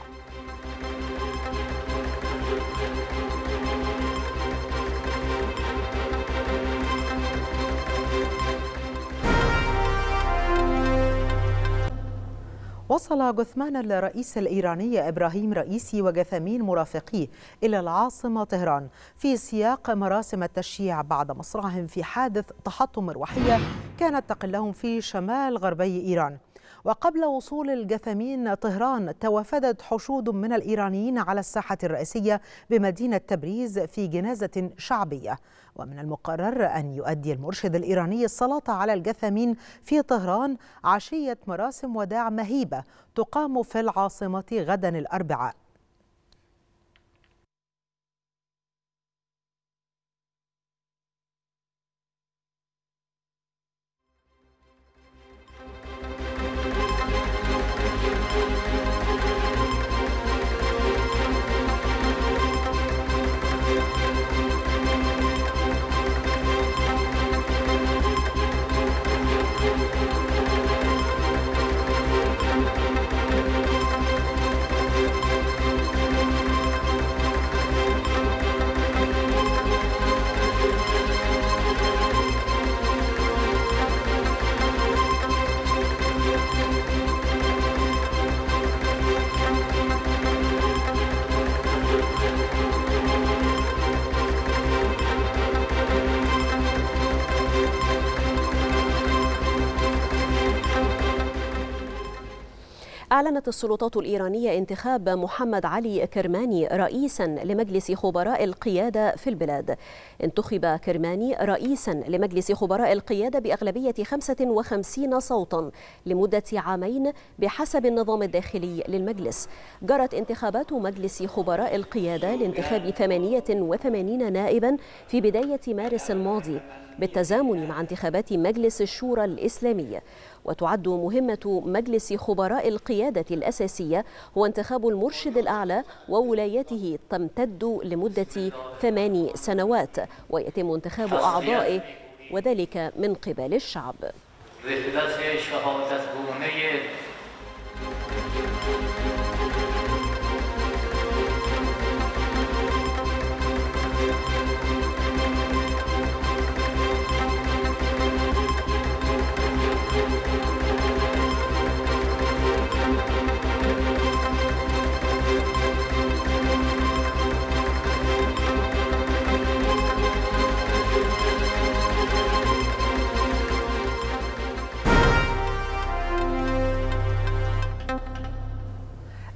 وصل جثمان الرئيس الإيراني إبراهيم رئيسي وجثامين مرافقيه إلى العاصمة طهران في سياق مراسم التشييع بعد مصرعهم في حادث تحطم مروحية كانت تقلهم في شمال غربي إيران وقبل وصول الجثمين طهران توافدت حشود من الإيرانيين على الساحة الرئيسية بمدينة تبريز في جنازة شعبية ومن المقرر أن يؤدي المرشد الإيراني الصلاة على الجثمين في طهران عشية مراسم وداع مهيبة تقام في العاصمة غدا الأربعاء أعلنت السلطات الإيرانية انتخاب محمد علي كرماني رئيسا لمجلس خبراء القيادة في البلاد انتخب كرماني رئيسا لمجلس خبراء القيادة بأغلبية 55 صوتا لمدة عامين بحسب النظام الداخلي للمجلس جرت انتخابات مجلس خبراء القيادة لانتخاب 88 نائبا في بداية مارس الماضي بالتزامن مع انتخابات مجلس الشورى الإسلامية وتعد مهمة مجلس خبراء القيادة الأساسية هو انتخاب المرشد الأعلى وولايته تمتد لمدة ثماني سنوات ويتم انتخاب أعضائه وذلك من قبل الشعب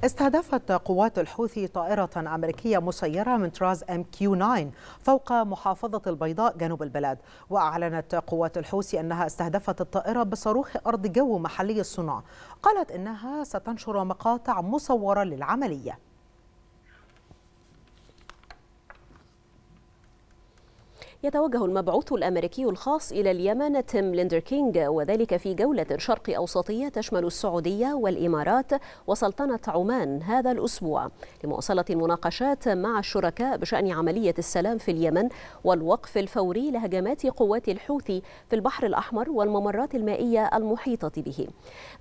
استهدفت قوات الحوثي طائرة أمريكية مسيرة من طراز ام كيو 9 فوق محافظة البيضاء جنوب البلاد وأعلنت قوات الحوثي أنها استهدفت الطائرة بصاروخ أرض جو محلي الصنع قالت إنها ستنشر مقاطع مصورة للعملية يتوجه المبعوث الأمريكي الخاص إلى اليمن تيم ليندر كينج وذلك في جولة شرق أوسطية تشمل السعودية والإمارات وسلطنة عمان هذا الأسبوع لمواصلة المناقشات مع الشركاء بشأن عملية السلام في اليمن والوقف الفوري لهجمات قوات الحوثي في البحر الأحمر والممرات المائية المحيطة به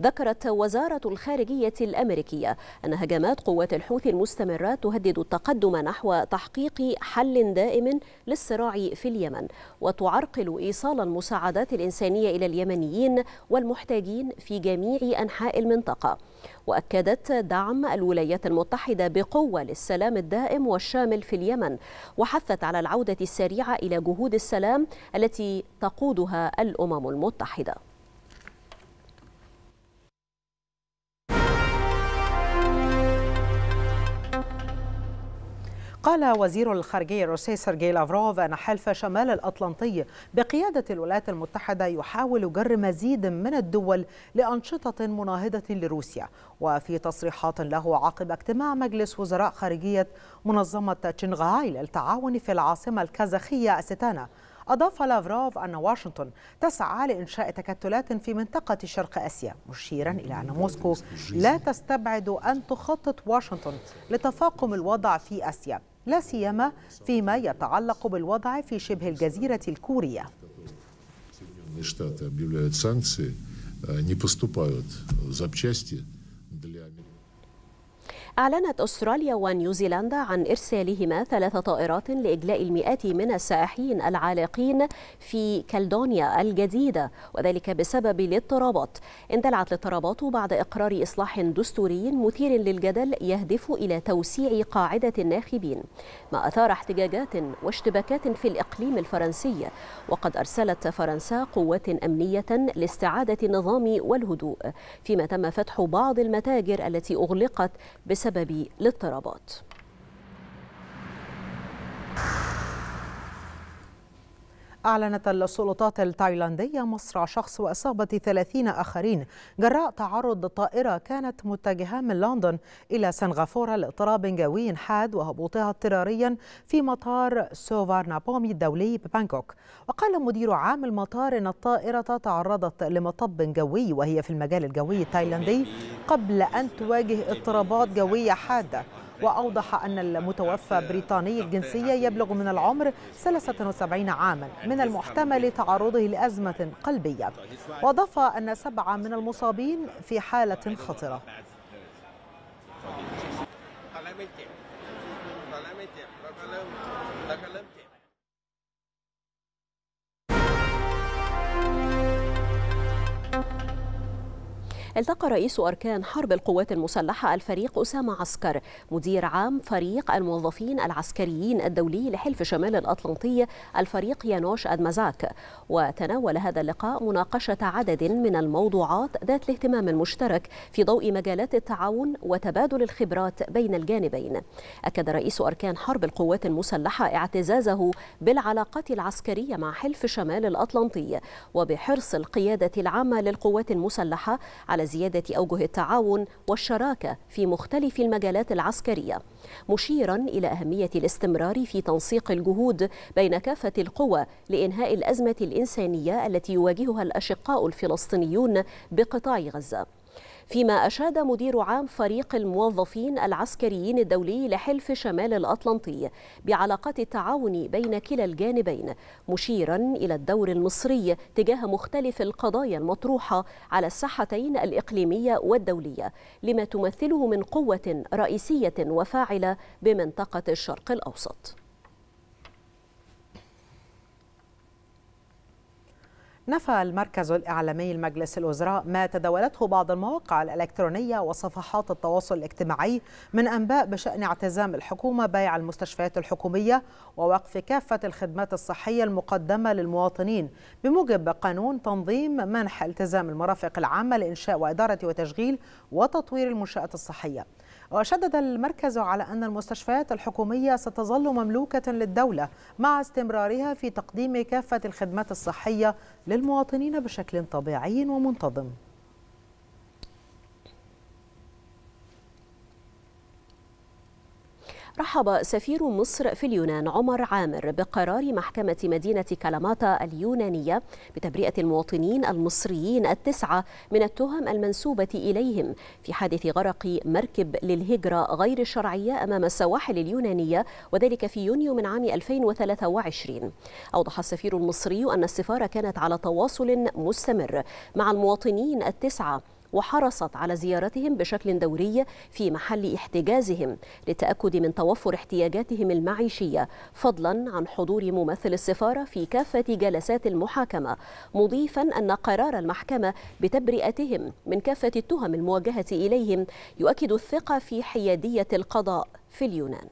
ذكرت وزارة الخارجية الأمريكية أن هجمات قوات الحوثي المستمرة تهدد التقدم نحو تحقيق حل دائم للصراع في في اليمن وتعرقل إيصال المساعدات الإنسانية إلى اليمنيين والمحتاجين في جميع أنحاء المنطقة وأكدت دعم الولايات المتحدة بقوة للسلام الدائم والشامل في اليمن وحثت على العودة السريعة إلى جهود السلام التي تقودها الأمم المتحدة قال وزير الخارجية الروسي سيرجي لافروف أن حلف شمال الأطلنطي بقيادة الولايات المتحدة يحاول جر مزيد من الدول لأنشطة مناهضة لروسيا وفي تصريحات له عقب اجتماع مجلس وزراء خارجية منظمة شنغهاي للتعاون في العاصمة الكازاخية أستانا أضاف لافروف أن واشنطن تسعى لإنشاء تكتلات في منطقة شرق آسيا مشيرا إلى أن موسكو لا تستبعد أن تخطط واشنطن لتفاقم الوضع في آسيا لا سيما فيما يتعلق بالوضع في شبه الجزيرة الكورية не поступают запчасти أعلنت أستراليا ونيوزيلندا عن إرسالهما ثلاث طائرات لإجلاء المئات من السائحين العالقين في كالدونيا الجديدة وذلك بسبب الاضطرابات اندلعت الاضطرابات بعد إقرار إصلاح دستوري مثير للجدل يهدف إلى توسيع قاعدة الناخبين ما أثار احتجاجات واشتباكات في الإقليم الفرنسي وقد أرسلت فرنسا قوات أمنية لاستعادة النظام والهدوء فيما تم فتح بعض المتاجر التي أغلقت بسبب السبب للاضطرابات أعلنت السلطات التايلاندية مصرع شخص وإصابة 30 آخرين جراء تعرض طائرة كانت متجهة من لندن إلى سنغافورة لاضطراب جوي حاد وهبوطها اضطراريا في مطار سوفارنابومي الدولي ببانكوك وقال مدير عام المطار أن الطائرة تعرضت لمطب جوي وهي في المجال الجوي التايلاندي قبل أن تواجه اضطرابات جوية حادة وأوضح أن المتوفى بريطاني الجنسية يبلغ من العمر 73 عاما من المحتمل تعرضه لأزمة قلبية وأضاف أن سبعة من المصابين في حالة خطرة التقى رئيس أركان حرب القوات المسلحة الفريق أسامة عسكر مدير عام فريق الموظفين العسكريين الدولي لحلف شمال الأطلنطي الفريق يانوش أدمزاك وتناول هذا اللقاء مناقشة عدد من الموضوعات ذات الاهتمام المشترك في ضوء مجالات التعاون وتبادل الخبرات بين الجانبين أكد رئيس أركان حرب القوات المسلحة اعتزازه بالعلاقات العسكرية مع حلف شمال الأطلنطي وبحرص القيادة العامة للقوات المسلحة على على زيادة أوجه التعاون والشراكة في مختلف المجالات العسكرية مشيرا إلى أهمية الاستمرار في تنسيق الجهود بين كافة القوى لإنهاء الأزمة الإنسانية التي يواجهها الأشقاء الفلسطينيون بقطاع غزة فيما أشاد مدير عام فريق الموظفين العسكريين الدولي لحلف شمال الأطلنطي بعلاقات التعاون بين كلا الجانبين مشيرا إلى الدور المصري تجاه مختلف القضايا المطروحة على الساحتين الإقليمية والدولية لما تمثله من قوة رئيسية وفاعلة بمنطقة الشرق الأوسط نفى المركز الإعلامي لمجلس الوزراء ما تداولته بعض المواقع الإلكترونية وصفحات التواصل الاجتماعي من أنباء بشأن اعتزام الحكومة بيع المستشفيات الحكومية ووقف كافة الخدمات الصحية المقدمة للمواطنين بموجب قانون تنظيم منح التزام المرافق العامة لإنشاء وإدارة وتشغيل وتطوير المنشآت الصحية وشدد المركز على أن المستشفيات الحكومية ستظل مملوكة للدولة مع استمرارها في تقديم كافة الخدمات الصحية للمواطنين بشكل طبيعي ومنتظم رحب سفير مصر في اليونان عمر عامر بقرار محكمة مدينة كلاماتا اليونانية بتبرئة المواطنين المصريين التسعة من التهم المنسوبة إليهم في حادث غرق مركب للهجرة غير الشرعية أمام السواحل اليونانية وذلك في يونيو من عام 2023 أوضح السفير المصري أن السفارة كانت على تواصل مستمر مع المواطنين التسعة وحرصت على زيارتهم بشكل دوري في محل احتجازهم للتأكد من توفر احتياجاتهم المعيشية فضلا عن حضور ممثل السفارة في كافة جلسات المحاكمة مضيفا أن قرار المحكمة بتبرئتهم من كافة التهم الموجهة إليهم يؤكد الثقة في حيادية القضاء في اليونان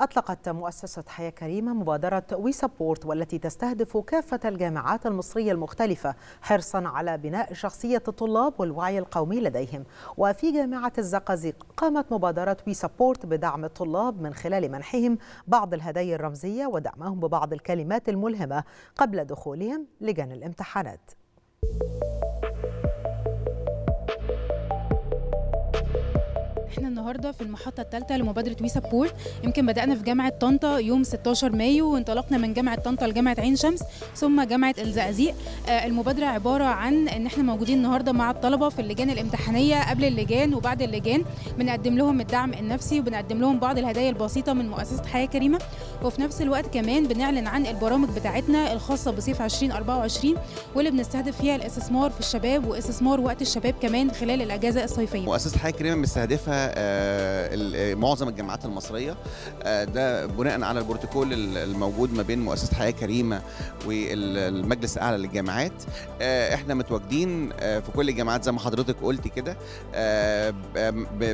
أطلقت مؤسسة حياة كريمة مبادرة وي سبورت والتي تستهدف كافة الجامعات المصرية المختلفة حرصا على بناء شخصية الطلاب والوعي القومي لديهم وفي جامعة الزقازيق قامت مبادرة وي سبورت بدعم الطلاب من خلال منحهم بعض الهدايا الرمزية ودعمهم ببعض الكلمات الملهمة قبل دخولهم لجان الامتحانات احنا النهارده في المحطه الثالثه لمبادره ويسا بور يمكن بدانا في جامعه طنطا يوم 16 مايو وانطلقنا من جامعه طنطا لجامعه عين شمس ثم جامعه الزقازيق آه، المبادره عباره عن ان احنا موجودين النهارده مع الطلبه في اللجان الامتحانيه قبل اللجان وبعد اللجان بنقدم لهم الدعم النفسي وبنقدم لهم بعض الهدايا البسيطه من مؤسسه حياه كريمه وفي نفس الوقت كمان بنعلن عن البرامج بتاعتنا الخاصه بصيف 2024 واللي بنستهدف فيها الاستثمار في الشباب واستثمار وقت الشباب كمان خلال الاجازه الصيفيه مؤسسه حياه كريمه مستهدفها آه، معظم الجامعات المصريه آه، ده بناء على البروتوكول الموجود ما بين مؤسسه حياه كريمه والمجلس الاعلى للجامعات آه، احنا متواجدين في كل الجامعات زي ما حضرتك قلت كده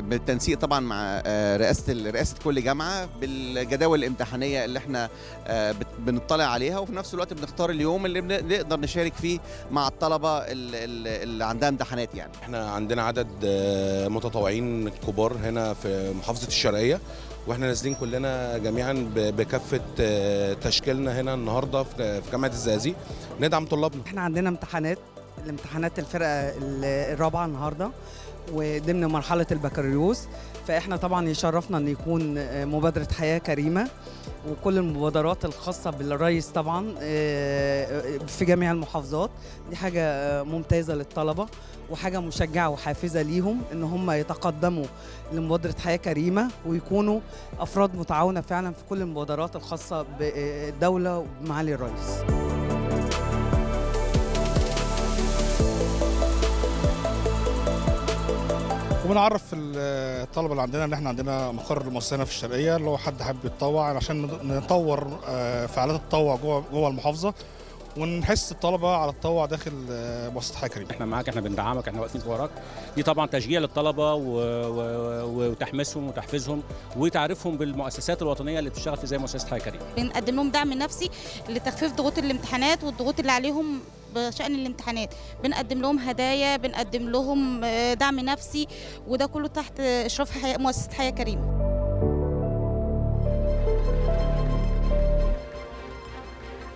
بالتنسيق طبعا مع رئاسه رئاسه كل جامعه بالجداول الامتحانيه اللي احنا بنطلع عليها وفي نفس الوقت بنختار اليوم اللي بنقدر نشارك فيه مع الطلبه اللي عندها امتحانات يعني احنا عندنا عدد متطوعين كبار كبار هنا في محافظه الشرقيه واحنا نازلين كلنا جميعا بكافه آه، تشكيلنا هنا النهارده في جامعه الزقازيق ندعم طلابنا احنا عندنا امتحانات الامتحانات الفرقه الرابعه النهارده وضمن مرحله البكالوريوس فاحنا طبعا يشرفنا ان يكون آه، مبادره حياه كريمه وكل المبادرات الخاصه بالريس طبعا آه، آه، في جميع المحافظات دي حاجه ممتازه للطلبه وحاجه مشجعه وحافزه ليهم ان هم يتقدموا لمبادره حياه كريمه ويكونوا افراد متعاونه فعلا في كل المبادرات الخاصه بالدوله ومعالي الرئيس. وبنعرف الطلبه اللي عندنا ان احنا عندنا مقر لمؤسسه في الشرقيه اللي هو حد حابب يتطوع عشان نطور آه، فعاليات التطوع جوه جوه المحافظه ونحس الطلبه على التطوع داخل مؤسسه آه، حكري احنا معاك احنا بندعمك احنا واقفين وراك دي طبعا تشجيع للطلبه و... و... وتحمسهم وتحفيزهم وتعريفهم بالمؤسسات الوطنيه اللي بتشتغل في زي مؤسسه حكري كريم بنقدم لهم دعم نفسي لتخفيف ضغوط الامتحانات والضغوط اللي عليهم بشأن الامتحانات بنقدم لهم هدايا بنقدم لهم آه، دعم نفسي وده كله تحت إشراف مؤسسة حياة كريمة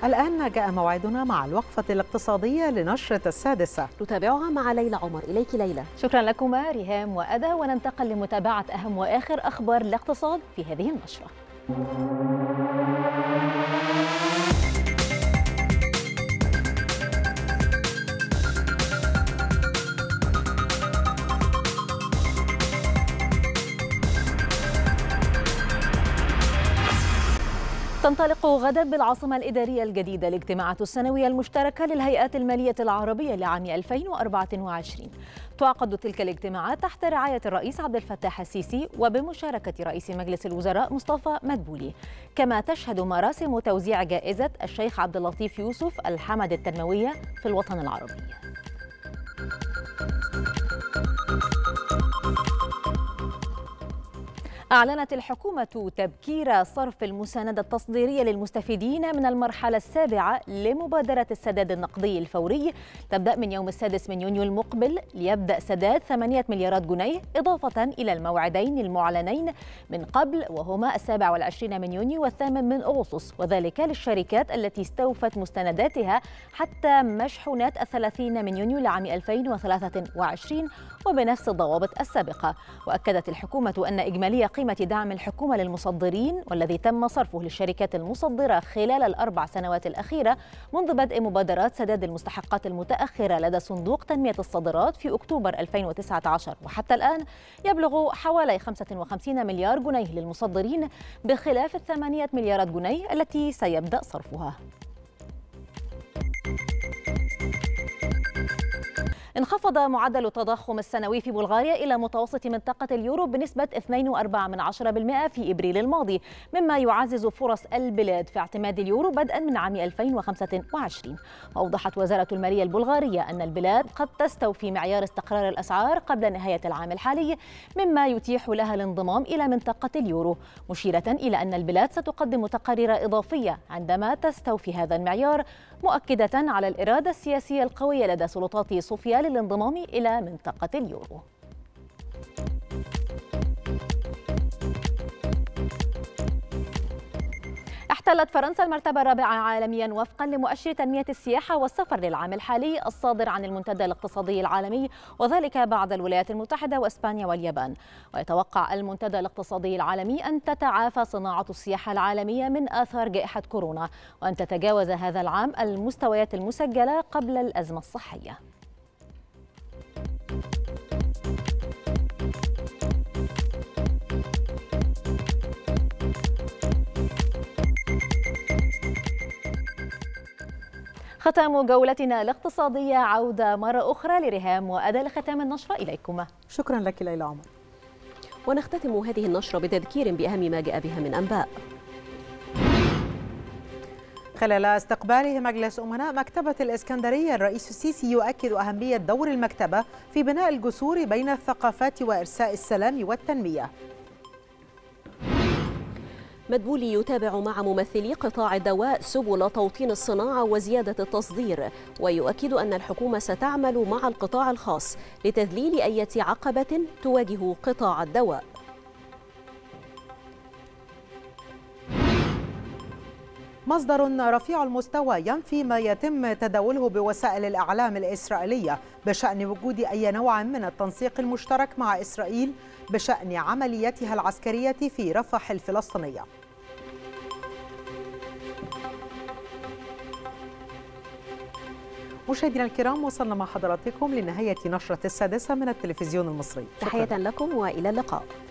الآن جاء موعدنا مع الوقفة الاقتصادية لنشرة السادسة نتابعها مع ليلى عمر إليك ليلى شكرا لكما ريهام وأدا وننتقل لمتابعة أهم وآخر أخبار الاقتصاد في هذه النشرة تنطلق غدا بالعاصمة الإدارية الجديدة الاجتماعات السنوية المشتركة للهيئات المالية العربية لعام 2024 تعقد تلك الاجتماعات تحت رعاية الرئيس عبد الفتاح السيسي وبمشاركة رئيس مجلس الوزراء مصطفى مدبولي كما تشهد مراسم توزيع جائزة الشيخ عبد اللطيف يوسف الحمد التنموية في الوطن العربي أعلنت الحكومة تبكير صرف المساندة التصديرية للمستفيدين من المرحلة السابعة لمبادرة السداد النقدي الفوري تبدأ من يوم السادس من يونيو المقبل ليبدأ سداد 8 مليارات جنيه إضافة إلى الموعدين المعلنين من قبل وهما السابع والعشرين من يونيو والثامن من أغسطس وذلك للشركات التي استوفت مستنداتها حتى مشحونات الثلاثين من يونيو لعام 2023 وبنفس الضوابط السابقة وأكدت الحكومة أن إجمالي قيمة دعم الحكومة للمصدرين والذي تم صرفه للشركات المصدرة خلال الأربع سنوات الأخيرة منذ بدء مبادرات سداد المستحقات المتأخرة لدى صندوق تنمية الصادرات في أكتوبر 2019 وحتى الآن يبلغ حوالي 55 مليار جنيه للمصدرين بخلاف الثمانية مليارات جنيه التي سيبدأ صرفها انخفض معدل التضخم السنوي في بلغاريا إلى متوسط منطقة اليورو بنسبة 2.4% في إبريل الماضي مما يعزز فرص البلاد في اعتماد اليورو بدءا من عام 2025 وأوضحت وزارة المالية البلغارية أن البلاد قد تستوفي معيار استقرار الأسعار قبل نهاية العام الحالي مما يتيح لها الانضمام إلى منطقة اليورو مشيرة إلى أن البلاد ستقدم تقارير إضافية عندما تستوفي هذا المعيار مؤكدة على الإرادة السياسية القوية لدى سلطات صوفيا للانضمام إلى منطقة اليورو احتلت فرنسا المرتبة الرابعة عالميا وفقا لمؤشر تنمية السياحة والسفر للعام الحالي الصادر عن المنتدى الاقتصادي العالمي وذلك بعد الولايات المتحدة واسبانيا واليابان ويتوقع المنتدى الاقتصادي العالمي أن تتعافى صناعة السياحة العالمية من آثار جائحة كورونا وأن تتجاوز هذا العام المستويات المسجلة قبل الأزمة الصحية. ختام جولتنا الاقتصادية عودة مرة أخرى لريهام وأدى لختام النشرة إليكما شكرا لك ليلى عمر ونختتم هذه النشرة بتذكير بأهم ما جاء بها من أنباء خلال استقباله مجلس أمناء مكتبة الإسكندرية الرئيس السيسي يؤكد أهمية دور المكتبة في بناء الجسور بين الثقافات وإرساء السلام والتنمية مدبولي يتابع مع ممثلي قطاع الدواء سبل توطين الصناعة وزيادة التصدير ويؤكد أن الحكومة ستعمل مع القطاع الخاص لتذليل أي عقبة تواجه قطاع الدواء مصدر رفيع المستوى ينفي ما يتم تداوله بوسائل الإعلام الإسرائيلية بشأن وجود أي نوع من التنسيق المشترك مع إسرائيل بشأن عمليتها العسكرية في رفح الفلسطينية مشاهدينا الكرام وصلنا مع حضراتكم لنهاية نشرة السادسة من التلفزيون المصري تحية لكم وإلى اللقاء